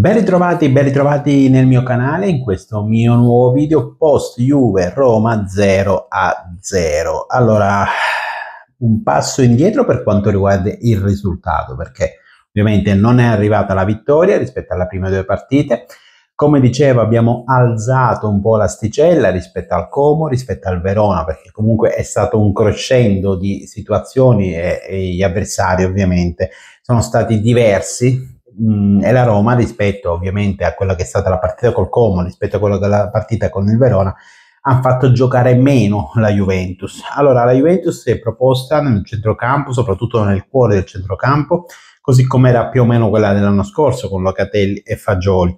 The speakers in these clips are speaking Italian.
Ben ritrovati, ben ritrovati nel mio canale in questo mio nuovo video post Juve Roma 0 a 0. Allora, un passo indietro per quanto riguarda il risultato, perché ovviamente non è arrivata la vittoria rispetto alla prime due partite. Come dicevo, abbiamo alzato un po' l'asticella rispetto al Como, rispetto al Verona, perché comunque è stato un crescendo di situazioni e, e gli avversari ovviamente sono stati diversi mh, mm, è la Roma rispetto ovviamente a quella che è stata la partita col Como, rispetto a quella della partita con il Verona, ha fatto giocare meno la Juventus. Allora la Juventus si è proposta nel centrocampo, soprattutto nel cuore del centrocampo, così come era più o meno quella dell'anno scorso con Locatelli e Fagioli.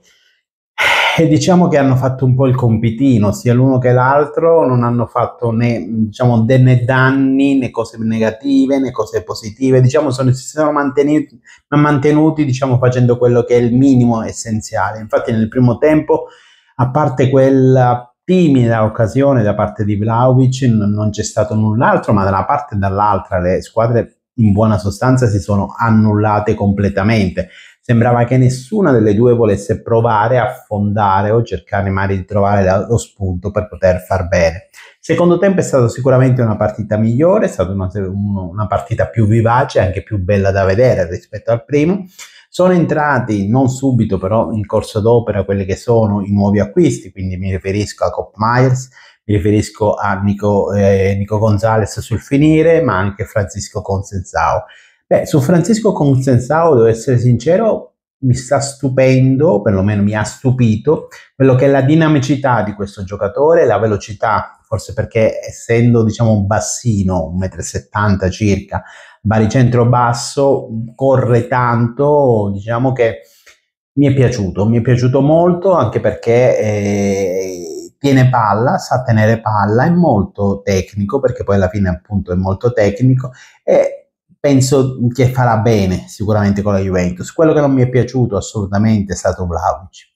E eh, diciamo che hanno fatto un po' il compitino, sia l'uno che l'altro, non hanno fatto né, diciamo, né danni né cose negative né cose positive, diciamo sono, si sono mantenuti, mantenuti diciamo, facendo quello che è il minimo essenziale. Infatti nel primo tempo, a parte quella timida occasione da parte di Vlaovic, non c'è stato null'altro, ma da una parte e dall'altra le squadre in buona sostanza si sono annullate completamente. Sembrava che nessuna delle due volesse provare a fondare o cercare magari di trovare lo spunto per poter far bene. Secondo tempo è stata sicuramente una partita migliore, è stata una, una partita più vivace, anche più bella da vedere rispetto al primo. Sono entrati non subito, però in corso d'opera, quelli che sono i nuovi acquisti, quindi mi riferisco a Cop Myers, mi riferisco a Nico, eh, Nico Gonzalez sul finire, ma anche Francisco Consenzao. Beh, su Francesco Consensao, devo essere sincero, mi sta stupendo, perlomeno mi ha stupito, quello che è la dinamicità di questo giocatore, la velocità, forse perché essendo diciamo bassino, 1,70 m circa, baricentro basso, corre tanto, diciamo che mi è piaciuto, mi è piaciuto molto anche perché eh, tiene palla, sa tenere palla, è molto tecnico perché poi alla fine appunto è molto tecnico e penso che farà bene sicuramente con la Juventus. Quello che non mi è piaciuto assolutamente è stato Vlaovic.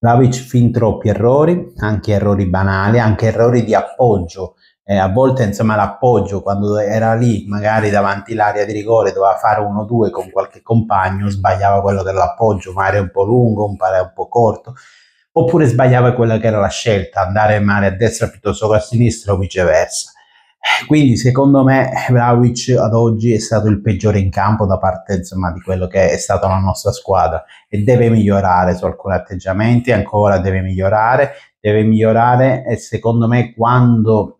Vlaovic fin troppi errori, anche errori banali, anche errori di appoggio. Eh, a volte insomma l'appoggio quando era lì magari davanti l'area di rigore doveva fare uno o due con qualche compagno, sbagliava quello dell'appoggio, magari un po' lungo, un pare un po' corto, oppure sbagliava quella che era la scelta, andare male a destra piuttosto che a sinistra o viceversa quindi secondo me Vlaovic ad oggi è stato il peggiore in campo da parte insomma, di quello che è stata la nostra squadra e deve migliorare su alcuni atteggiamenti, ancora deve migliorare, deve migliorare e secondo me quando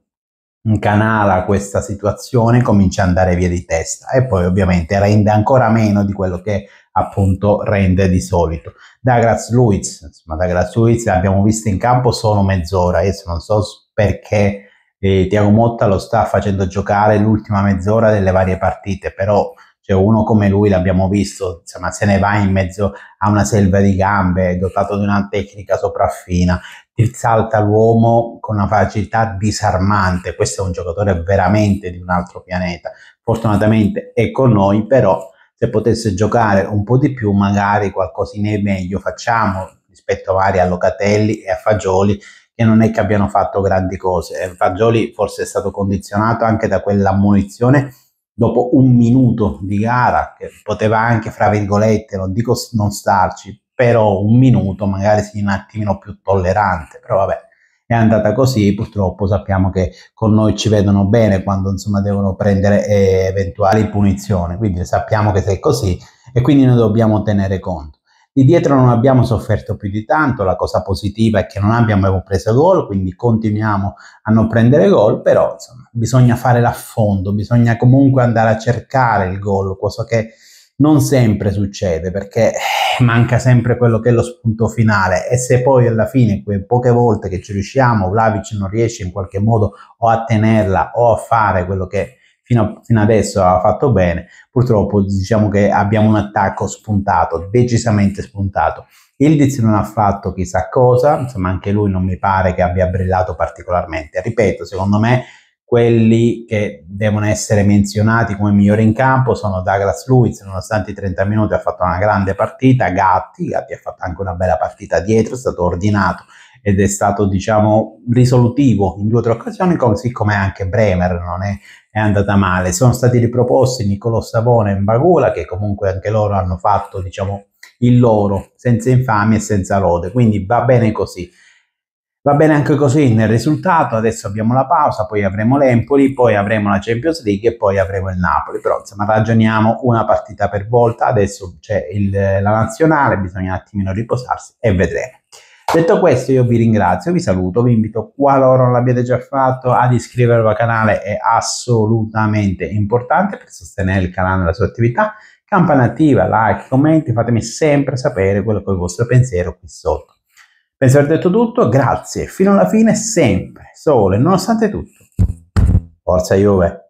incanala questa situazione comincia ad andare via di testa e poi ovviamente rende ancora meno di quello che appunto rende di solito. Douglas Luiz, insomma Douglas Luiz l'abbiamo visto in campo solo mezz'ora, adesso non so perché e Tiago Motta lo sta facendo giocare l'ultima mezz'ora delle varie partite, però cioè uno come lui l'abbiamo visto, insomma, se ne va in mezzo a una selva di gambe, dotato di una tecnica sopraffina, ti salta l'uomo con una facilità disarmante, questo è un giocatore veramente di un altro pianeta, fortunatamente è con noi, però se potesse giocare un po' di più magari qualcosina è meglio facciamo rispetto a vari allocatelli e a Fagioli e non è che abbiano fatto grandi cose. Eh, Fagioli forse è stato condizionato anche da quell'ammonizione dopo un minuto di gara, che poteva anche, fra virgolette, non dico non starci, però un minuto magari sia un attimino più tollerante, però vabbè, è andata così, purtroppo sappiamo che con noi ci vedono bene quando insomma devono prendere eh, eventuali punizioni, quindi sappiamo che se è così e quindi ne dobbiamo tenere conto. Di dietro non abbiamo sofferto più di tanto, la cosa positiva è che non abbiamo preso gol, quindi continuiamo a non prendere gol, però insomma, bisogna fare l'affondo, bisogna comunque andare a cercare il gol, cosa che non sempre succede perché eh, manca sempre quello che è lo spunto finale e se poi alla fine quelle poche volte che ci riusciamo Vlavic non riesce in qualche modo o a tenerla o a fare quello che è fino, a, fino adesso ha fatto bene, purtroppo diciamo che abbiamo un attacco spuntato, decisamente spuntato. Ildiz non ha fatto chissà cosa, insomma anche lui non mi pare che abbia brillato particolarmente. Ripeto, secondo me quelli che devono essere menzionati come migliori in campo sono Douglas Lewis, nonostante i 30 minuti ha fatto una grande partita, Gatti, Gatti ha fatto anche una bella partita dietro, è stato ordinato, ed è stato diciamo risolutivo in due o tre occasioni, così come anche Bremer non è, è andata male. Sono stati riproposti Niccolò Savone e Mbagula che comunque anche loro hanno fatto diciamo il loro, senza infamia e senza lode, quindi va bene così. Va bene anche così nel risultato, adesso abbiamo la pausa, poi avremo l'Empoli, poi avremo la Champions League e poi avremo il Napoli, però insomma ragioniamo una partita per volta, adesso c'è il, la nazionale, bisogna un attimino riposarsi e vedremo. Detto questo io vi ringrazio, vi saluto, vi invito qualora non l'abbiate già fatto ad iscrivervi al canale, è assolutamente importante per sostenere il canale e la sua attività. Campana attiva, like, commenti, fatemi sempre sapere quello che è il vostro pensiero qui sotto. Penso di aver detto tutto, grazie, fino alla fine sempre, sole, nonostante tutto. Forza Juve!